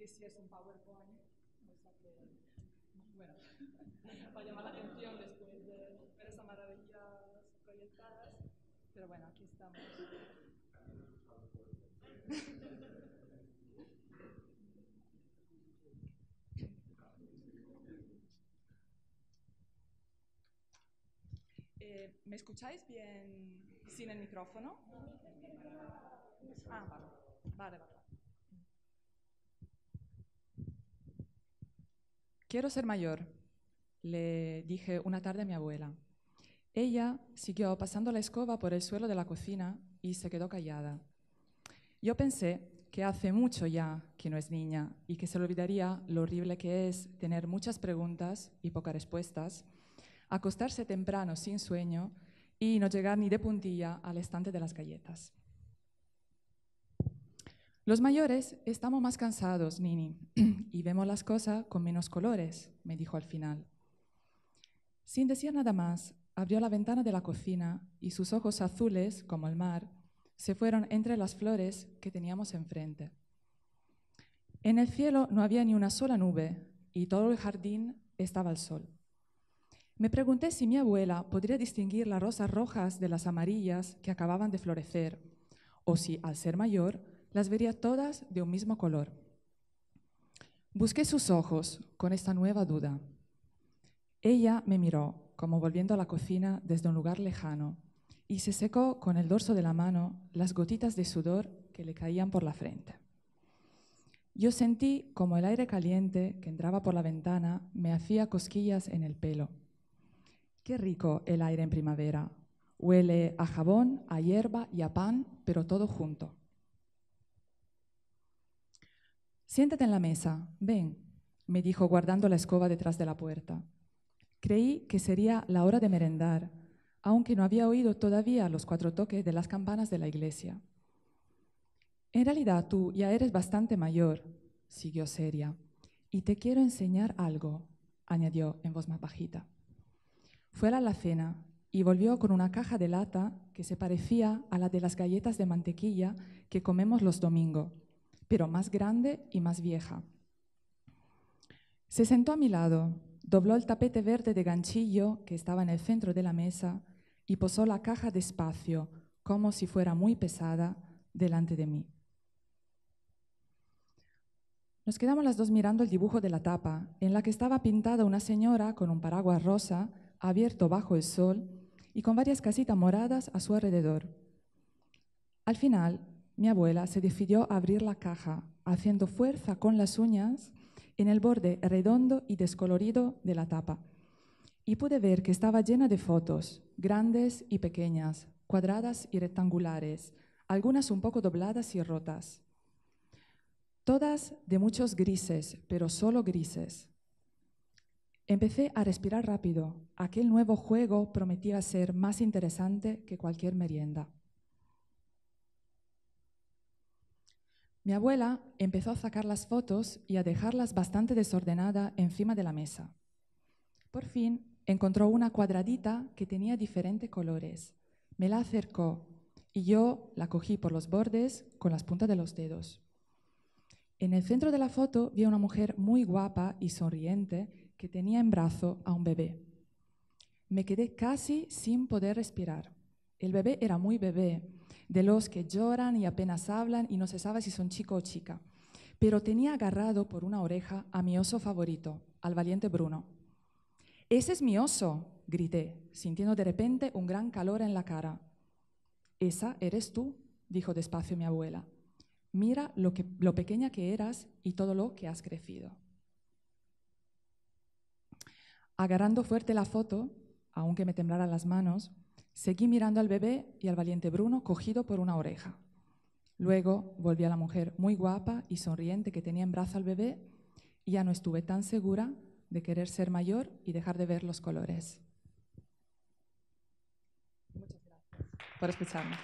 que si es un PowerPoint, o sea que, bueno, para llamar la atención después de ver esas maravillas proyectadas, pero bueno, aquí estamos. Eh, ¿Me escucháis bien sin el micrófono? Ah, vale, vale, vale. Quiero ser mayor, le dije una tarde a mi abuela. Ella siguió pasando la escoba por el suelo de la cocina y se quedó callada. Yo pensé que hace mucho ya que no es niña y que se le olvidaría lo horrible que es tener muchas preguntas y pocas respuestas, acostarse temprano sin sueño y no llegar ni de puntilla al estante de las galletas. Los mayores estamos más cansados, Nini, y vemos las cosas con menos colores, me dijo al final. Sin decir nada más, abrió la ventana de la cocina y sus ojos azules, como el mar, se fueron entre las flores que teníamos enfrente. En el cielo no había ni una sola nube y todo el jardín estaba al sol. Me pregunté si mi abuela podría distinguir las rosas rojas de las amarillas que acababan de florecer, o si, al ser mayor, las vería todas de un mismo color. Busqué sus ojos con esta nueva duda. Ella me miró, como volviendo a la cocina desde un lugar lejano, y se secó con el dorso de la mano las gotitas de sudor que le caían por la frente. Yo sentí como el aire caliente que entraba por la ventana me hacía cosquillas en el pelo. Qué rico el aire en primavera. Huele a jabón, a hierba y a pan, pero todo junto. Siéntate en la mesa, ven, me dijo guardando la escoba detrás de la puerta. Creí que sería la hora de merendar, aunque no había oído todavía los cuatro toques de las campanas de la iglesia. En realidad tú ya eres bastante mayor, siguió seria, y te quiero enseñar algo, añadió en voz más bajita. Fue a la cena y volvió con una caja de lata que se parecía a la de las galletas de mantequilla que comemos los domingos pero más grande y más vieja. Se sentó a mi lado, dobló el tapete verde de ganchillo que estaba en el centro de la mesa y posó la caja despacio, como si fuera muy pesada, delante de mí. Nos quedamos las dos mirando el dibujo de la tapa, en la que estaba pintada una señora con un paraguas rosa abierto bajo el sol y con varias casitas moradas a su alrededor. Al final, mi abuela se decidió a abrir la caja, haciendo fuerza con las uñas en el borde redondo y descolorido de la tapa. Y pude ver que estaba llena de fotos, grandes y pequeñas, cuadradas y rectangulares, algunas un poco dobladas y rotas. Todas de muchos grises, pero solo grises. Empecé a respirar rápido. Aquel nuevo juego prometía ser más interesante que cualquier merienda. Mi abuela empezó a sacar las fotos y a dejarlas bastante desordenada encima de la mesa. Por fin encontró una cuadradita que tenía diferentes colores. Me la acercó y yo la cogí por los bordes con las puntas de los dedos. En el centro de la foto vi a una mujer muy guapa y sonriente que tenía en brazo a un bebé. Me quedé casi sin poder respirar. El bebé era muy bebé de los que lloran y apenas hablan y no se sabe si son chico o chica. Pero tenía agarrado por una oreja a mi oso favorito, al valiente Bruno. Ese es mi oso, grité, sintiendo de repente un gran calor en la cara. Esa eres tú, dijo despacio mi abuela. Mira lo, pequeña que eras y todo lo que has crecido. Agarrando fuerte la foto, aunque me temblaran las manos, Seguí mirando al bebé y al valiente Bruno cogido por una oreja. Luego volví a la mujer muy guapa y sonriente que tenía en brazo al bebé y ya no estuve tan segura de querer ser mayor y dejar de ver los colores. Muchas gracias por escucharme.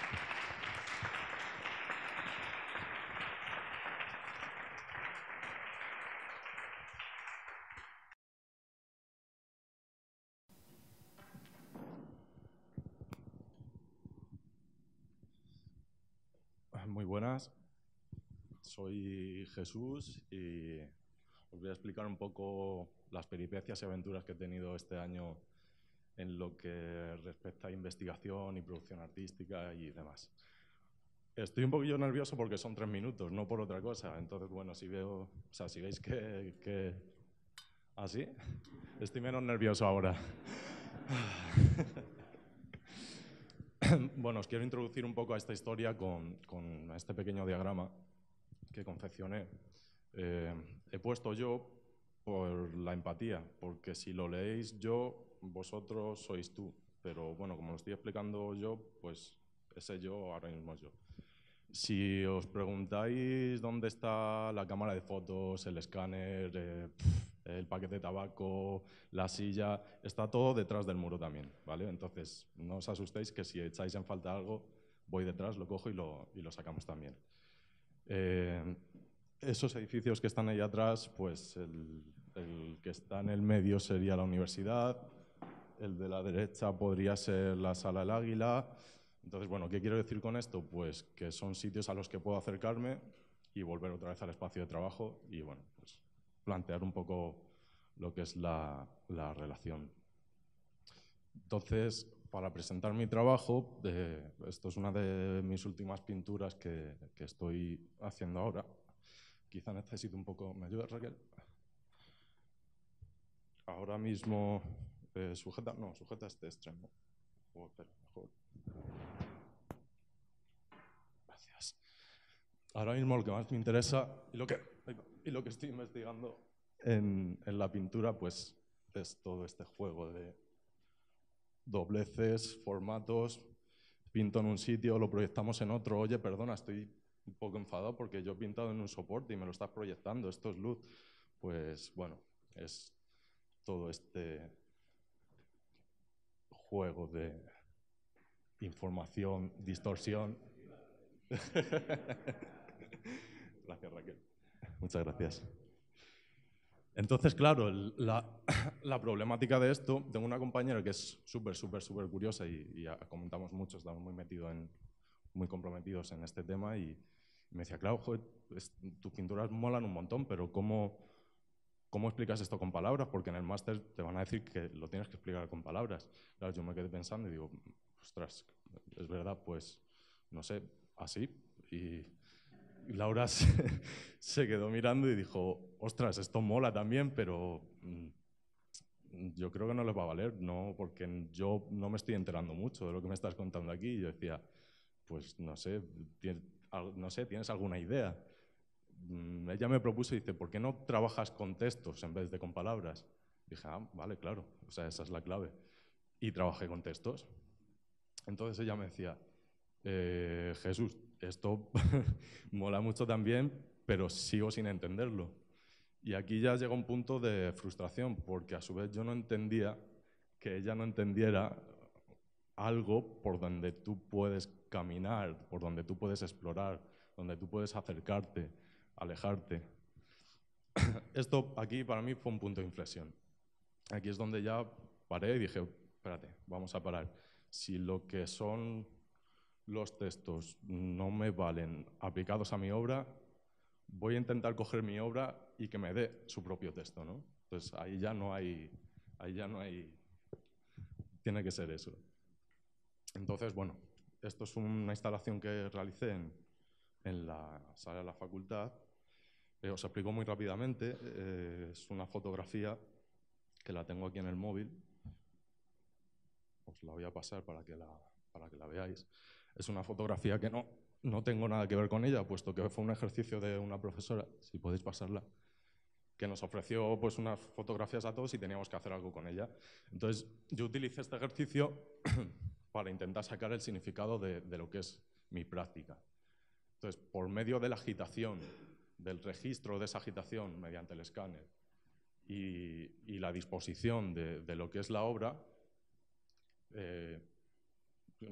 soy Jesús y os voy a explicar un poco las peripecias y aventuras que he tenido este año en lo que respecta a investigación y producción artística y demás. Estoy un poquillo nervioso porque son tres minutos, no por otra cosa. Entonces, bueno, si veo, o sea, si veis que, que... así, ¿Ah, estoy menos nervioso ahora. bueno, os quiero introducir un poco a esta historia con, con este pequeño diagrama que confeccioné. Eh, he puesto yo por la empatía, porque si lo leéis yo, vosotros sois tú. Pero bueno, como lo estoy explicando yo, pues ese yo ahora mismo es yo. Si os preguntáis dónde está la cámara de fotos, el escáner, eh, el paquete de tabaco, la silla, está todo detrás del muro también, ¿vale? Entonces, no os asustéis que si echáis en falta algo, voy detrás, lo cojo y lo sacamos también. Eh, esos edificios que están ahí atrás, pues el, que está en el medio sería la universidad, el de la derecha podría ser la sala del águila. Entonces, bueno, ¿qué quiero decir con esto? Pues que son sitios a los que puedo acercarme y volver otra vez al espacio de trabajo y, bueno, pues plantear un poco lo que es la, la relación. Entonces, para presentar mi trabajo, eh, esto es una de mis últimas pinturas que, estoy haciendo ahora. Quizá necesito un poco... ¿Me ayuda, Raquel? Ahora mismo... Eh, sujeta... No, sujeta este extremo. Oh, Gracias. Ahora mismo lo que más me interesa y lo que, lo que estoy investigando en, en la pintura pues es todo este juego de dobleces, formatos, pinto en un sitio, lo proyectamos en otro, oye, perdona, estoy un poco enfadado porque yo he pintado en un soporte y me lo estás proyectando, esto es luz. Pues bueno, es todo este juego de información, distorsión. gracias Raquel. Muchas gracias. Entonces, claro, la, problemática de esto, tengo una compañera que es súper, súper, súper curiosa y, comentamos mucho, estamos muy, metidos, en, muy comprometidos en este tema y me decía, claro, tus pinturas molan un montón, pero ¿cómo, ¿cómo explicas esto con palabras? Porque en el máster te van a decir que lo tienes que explicar con palabras. Claro, yo me quedé pensando y digo, ostras, es verdad, pues, no sé, así. Y Laura se, quedó mirando y dijo, ostras, esto mola también, pero mm, yo creo que no les va a valer, no, porque yo no me estoy enterando mucho de lo que me estás contando aquí. Y yo decía, pues no sé, no sé, ¿tienes alguna idea? Mm, ella me propuso y dice, ¿por qué no trabajas con textos en vez de con palabras? dije, ah, vale, claro, o sea, esa es la clave. Y trabajé con textos. Entonces ella me decía, eh, Jesús, esto mola mucho también, pero sigo sin entenderlo. Y aquí ya llega un punto de frustración, porque a su vez yo no entendía que ella no entendiera algo por donde tú puedes caminar, por donde tú puedes explorar, donde tú puedes acercarte, alejarte. Esto aquí para mí fue un punto de inflexión. Aquí es donde ya paré y dije, espérate, vamos a parar. Si lo que son los textos no me valen aplicados a mi obra, voy a intentar coger mi obra y que me dé su propio texto, ¿no? Entonces ahí ya no hay, ahí ya no hay, tiene que ser eso. Entonces, bueno, esto es una instalación que realicé en, la sala de la facultad. Eh, os explico muy rápidamente, eh, es una fotografía que la tengo aquí en el móvil. Os la voy a pasar para que la veáis. Es una fotografía que no, no tengo nada que ver con ella, puesto que fue un ejercicio de una profesora, si podéis pasarla, que nos ofreció pues, unas fotografías a todos y teníamos que hacer algo con ella. Entonces, yo utilicé este ejercicio para intentar sacar el significado de, de lo que es mi práctica. Entonces, por medio de la agitación, del registro de esa agitación mediante el escáner y, y la disposición de, de, lo que es la obra, eh,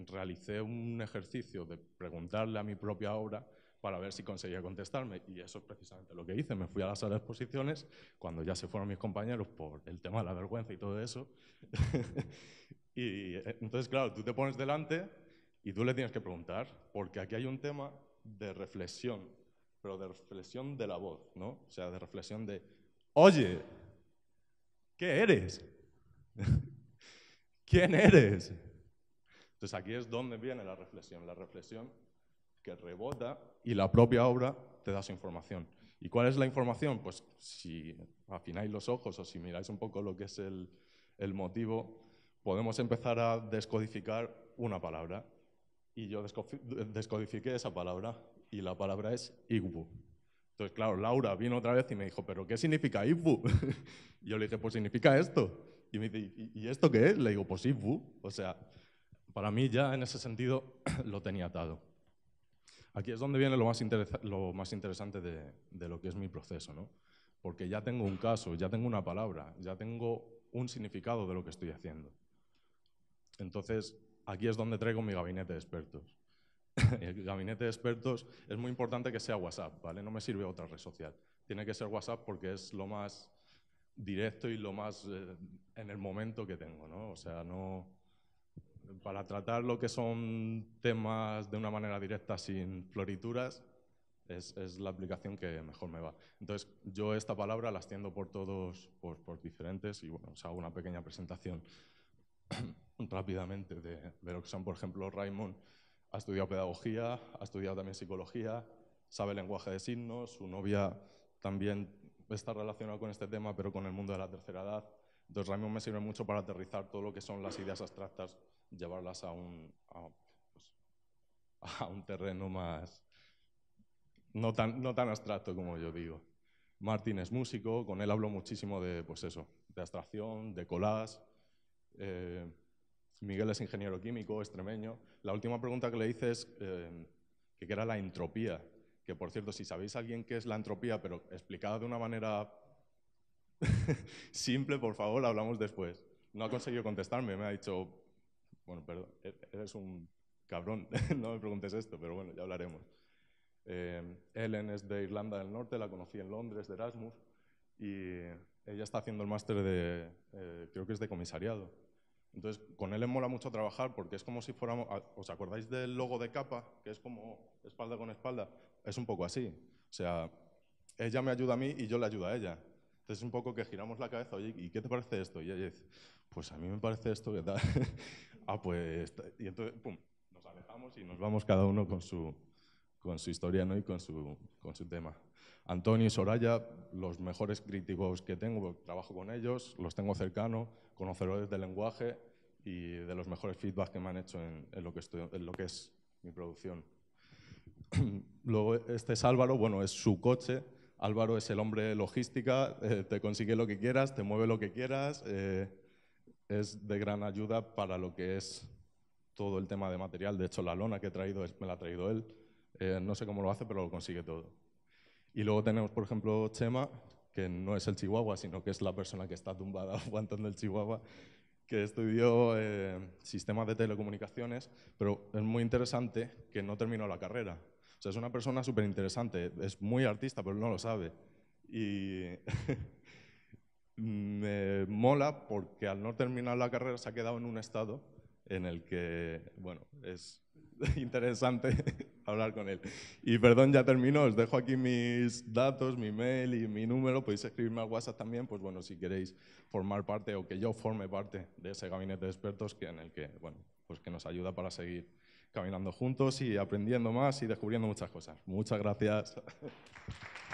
realicé un ejercicio de preguntarle a mi propia obra para ver si conseguía contestarme. Y eso es precisamente lo que hice. Me fui a la sala de exposiciones cuando ya se fueron mis compañeros por el tema de la vergüenza y todo eso. y eh, entonces, claro, tú te pones delante y tú le tienes que preguntar, porque aquí hay un tema de reflexión, pero de reflexión de la voz, ¿no? O sea, de reflexión de, oye, ¿qué eres? ¿Quién eres? Entonces aquí es donde viene la reflexión, la reflexión que rebota y la propia obra te da su información. ¿Y cuál es la información? Pues si afináis los ojos o si miráis un poco lo que es el, motivo, podemos empezar a descodificar una palabra. Y yo descodifiqué esa palabra y la palabra es Igbu. Entonces, claro, Laura vino otra vez y me dijo, ¿pero qué significa Igbu? yo le dije, pues significa esto. Y me dice, ¿y esto qué es? Le digo, pues Igbu. O sea, para mí ya en ese sentido lo tenía atado. Aquí es donde viene lo más, lo más interesante de, de, lo que es mi proceso, ¿no? porque ya tengo un caso, ya tengo una palabra, ya tengo un significado de lo que estoy haciendo. Entonces, aquí es donde traigo mi gabinete de expertos. El gabinete de expertos es muy importante que sea WhatsApp, ¿vale? No me sirve otra red social. Tiene que ser WhatsApp porque es lo más directo y lo más eh, en el momento que tengo, ¿no? O sea, no, para tratar lo que son temas de una manera directa sin florituras, es, la aplicación que mejor me va. Entonces, yo esta palabra la extiendo por todos, por, diferentes, y bueno, os hago una pequeña presentación rápidamente de, que son, por ejemplo, Raymond ha estudiado pedagogía, ha estudiado también psicología, sabe lenguaje de signos, su novia también está relacionada con este tema, pero con el mundo de la tercera edad. Entonces, Raymond me sirve mucho para aterrizar todo lo que son las ideas abstractas llevarlas a un, pues, a, un terreno más, no tan, no tan abstracto como yo digo. Martín es músico, con él hablo muchísimo de, pues eso, de abstracción, de collage. Eh, Miguel es ingeniero químico, extremeño. La última pregunta que le hice es eh, que era la entropía. Que, por cierto, si sabéis alguien qué es la entropía, pero explicada de una manera simple, por favor, hablamos después. No ha conseguido contestarme, me ha dicho, bueno, perdón, e-, eres un cabrón, no me preguntes esto, pero bueno, ya hablaremos. Eh, Ellen es de Irlanda del Norte, la conocí en Londres, de Erasmus, y ella está haciendo el máster de, eh, creo que es de comisariado. Entonces, con Ellen mola mucho trabajar porque es como si fuéramos, ah, ¿os acordáis del logo de capa? Que es como espalda con espalda. Es un poco así. O sea, ella me ayuda a mí y yo le ayudo a ella. Entonces, es un poco que giramos la cabeza, oye, ¿y qué te parece esto? Y ella dice, pues a mí me parece esto que tal. ah, pues, y entonces, pum, nos alejamos y nos vamos cada uno con su, con su historia ¿no? y con su, con su tema. Antonio y Soraya, los mejores críticos que tengo, trabajo con ellos, los tengo cercano, conocedores del lenguaje y de los mejores feedbacks que me han hecho en, lo, que estoy, en lo que es mi producción. Luego, este es Álvaro, bueno, es su coche. Álvaro es el hombre logística, eh, te consigue lo que quieras, te mueve lo que quieras. Eh, es de gran ayuda para lo que es todo el tema de material. De hecho, la lona que he traído me la ha traído él. Eh, no sé cómo lo hace, pero lo consigue todo. Y luego tenemos, por ejemplo, Chema, que no es el chihuahua, sino que es la persona que está tumbada aguantando el chihuahua, que estudió eh, sistemas de telecomunicaciones, pero es muy interesante que no terminó la carrera. O sea, es una persona súper interesante, es muy artista, pero no lo sabe. Y Mm, me mola porque al no terminar la carrera se ha quedado en un estado en el que, bueno, es interesante hablar con él. Y perdón, ya termino, os dejo aquí mis datos, mi mail y mi número, podéis escribirme a WhatsApp también, pues bueno, si queréis formar parte o que yo forme parte de ese gabinete de expertos que, en el que, bueno, pues que nos ayuda para seguir caminando juntos y aprendiendo más y descubriendo muchas cosas. Muchas gracias.